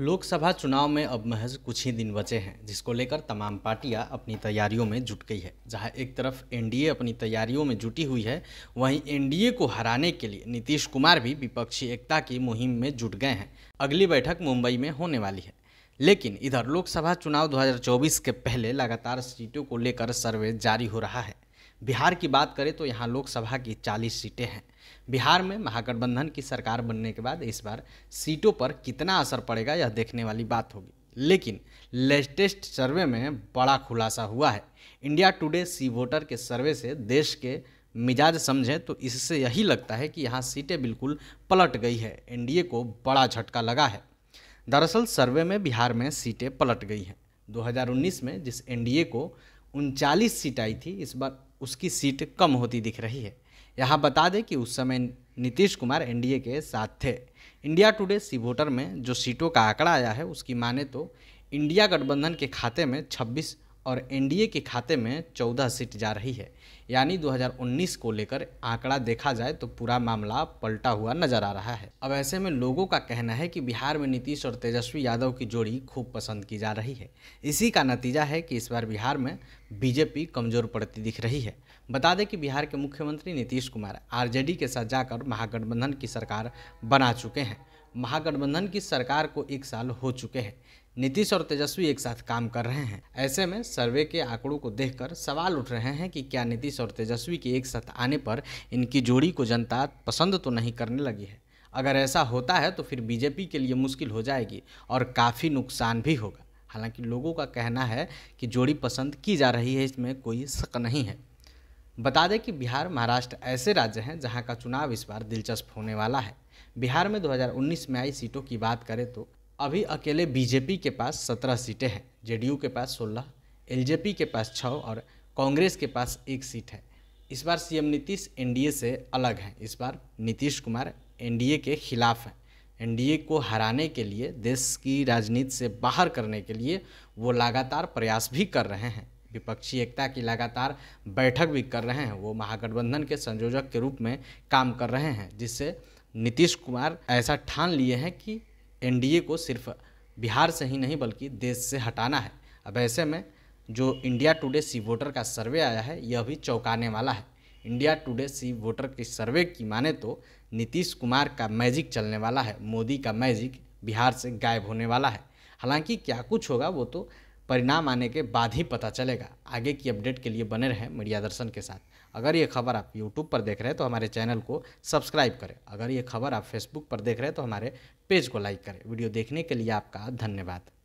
लोकसभा चुनाव में अब महज कुछ ही दिन बचे हैं जिसको लेकर तमाम पार्टियां अपनी तैयारियों में जुट गई है जहां एक तरफ एनडीए अपनी तैयारियों में जुटी हुई है वहीं एनडीए को हराने के लिए नीतीश कुमार भी विपक्षी एकता की मुहिम में जुट गए हैं अगली बैठक मुंबई में होने वाली है लेकिन इधर लोकसभा चुनाव 2024 के पहले लगातार सीटों को लेकर सर्वे जारी हो रहा है बिहार की बात करें तो यहाँ लोकसभा की चालीस सीटें हैं बिहार में महागठबंधन की सरकार बनने के बाद इस बार सीटों पर कितना असर पड़ेगा यह देखने वाली बात होगी लेकिन लेटेस्ट सर्वे में बड़ा खुलासा हुआ है इंडिया टुडे सी वोटर के सर्वे से देश के मिजाज समझें तो इससे यही लगता है कि यहाँ सीटें बिल्कुल पलट गई है एनडीए को बड़ा झटका लगा है दरअसल सर्वे में बिहार में सीटें पलट गई हैं 2019 में जिस एनडीए को उनचालीस सीट आई थी इस बार उसकी सीट कम होती दिख रही है यहाँ बता दें कि उस समय नीतीश कुमार एनडीए के साथ थे इंडिया टुडे सी वोटर में जो सीटों का आंकड़ा आया है उसकी माने तो इंडिया गठबंधन के खाते में और एनडीए के खाते में 14 सीट जा रही है यानी 2019 को लेकर आंकड़ा देखा जाए तो पूरा मामला पलटा हुआ नजर आ रहा है अब ऐसे में लोगों का कहना है कि बिहार में नीतीश और तेजस्वी यादव की जोड़ी खूब पसंद की जा रही है इसी का नतीजा है कि इस बार बिहार में बीजेपी कमजोर पड़ती दिख रही है बता दें कि बिहार के मुख्यमंत्री नीतीश कुमार आरजेडी के साथ जाकर महागठबंधन की सरकार बना चुके हैं महागठबंधन की सरकार को एक साल हो चुके हैं नीतीश और तेजस्वी एक साथ काम कर रहे हैं ऐसे में सर्वे के आंकड़ों को देखकर सवाल उठ रहे हैं कि क्या नीतीश और तेजस्वी के एक साथ आने पर इनकी जोड़ी को जनता पसंद तो नहीं करने लगी है अगर ऐसा होता है तो फिर बीजेपी के लिए मुश्किल हो जाएगी और काफ़ी नुकसान भी होगा हालांकि लोगों का कहना है कि जोड़ी पसंद की जा रही है इसमें कोई शक नहीं है बता दें कि बिहार महाराष्ट्र ऐसे राज्य हैं जहां का चुनाव इस बार दिलचस्प होने वाला है बिहार में 2019 में आई सीटों की बात करें तो अभी अकेले बीजेपी के पास सत्रह सीटें हैं जेडीयू के पास सोलह एलजेपी के पास छः और कांग्रेस के पास एक सीट है इस बार सीएम नीतीश एनडीए से अलग हैं इस बार नीतीश कुमार एनडीए के खिलाफ हैं एनडीए को हराने के लिए देश की राजनीति से बाहर करने के लिए वो लगातार प्रयास भी कर रहे हैं विपक्षी एकता की लगातार बैठक भी कर रहे हैं वो महागठबंधन के संयोजक के रूप में काम कर रहे हैं जिससे नीतीश कुमार ऐसा ठान लिए हैं कि एनडीए को सिर्फ बिहार से ही नहीं बल्कि देश से हटाना है अब ऐसे में जो इंडिया टुडे सी वोटर का सर्वे आया है यह भी चौंकाने वाला है इंडिया टुडे सी वोटर के सर्वे की माने तो नीतीश कुमार का मैजिक चलने वाला है मोदी का मैजिक बिहार से गायब होने वाला है हालांकि क्या कुछ होगा वो तो परिणाम आने के बाद ही पता चलेगा आगे की अपडेट के लिए बने रहें मीडिया दर्शन के साथ अगर ये खबर आप यूट्यूब पर देख रहे हैं तो हमारे चैनल को सब्सक्राइब करें अगर ये खबर आप फेसबुक पर देख रहे हैं तो हमारे पेज को लाइक करें वीडियो देखने के लिए आपका धन्यवाद